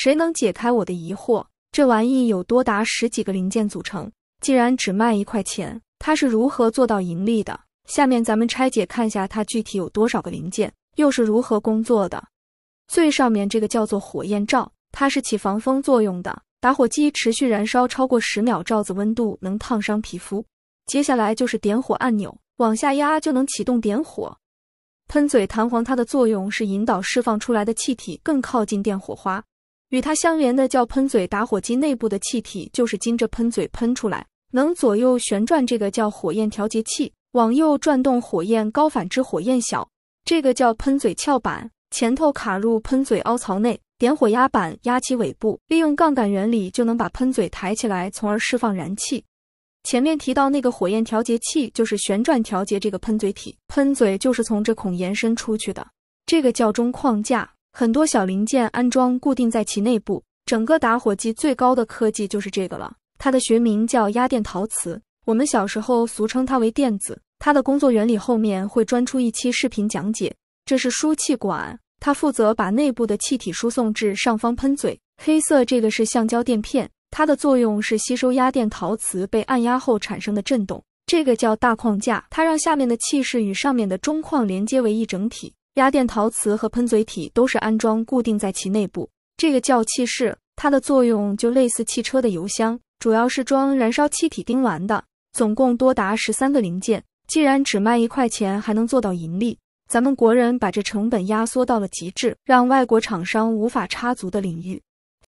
谁能解开我的疑惑？这玩意有多达十几个零件组成，竟然只卖一块钱，它是如何做到盈利的？下面咱们拆解看下，它具体有多少个零件，又是如何工作的？最上面这个叫做火焰罩，它是起防风作用的。打火机持续燃烧超过十秒，罩子温度能烫伤皮肤。接下来就是点火按钮，往下压就能启动点火。喷嘴弹簧，它的作用是引导释放出来的气体更靠近电火花。与它相连的叫喷嘴，打火机内部的气体就是经这喷嘴喷出来。能左右旋转这个叫火焰调节器，往右转动火焰高，反之火焰小。这个叫喷嘴翘板，前头卡入喷嘴凹槽内，点火压板压起尾部，利用杠杆原理就能把喷嘴抬起来，从而释放燃气。前面提到那个火焰调节器就是旋转调节这个喷嘴体，喷嘴就是从这孔延伸出去的。这个叫中框架。很多小零件安装固定在其内部，整个打火机最高的科技就是这个了。它的学名叫压电陶瓷，我们小时候俗称它为电子。它的工作原理后面会专出一期视频讲解。这是输气管，它负责把内部的气体输送至上方喷嘴。黑色这个是橡胶垫片，它的作用是吸收压电陶瓷被按压后产生的震动。这个叫大框架，它让下面的气室与上面的中框连接为一整体。压电陶瓷和喷嘴体都是安装固定在其内部，这个叫气室，它的作用就类似汽车的油箱，主要是装燃烧气体丁烷的。总共多达十三个零件，既然只卖一块钱，还能做到盈利，咱们国人把这成本压缩到了极致，让外国厂商无法插足的领域。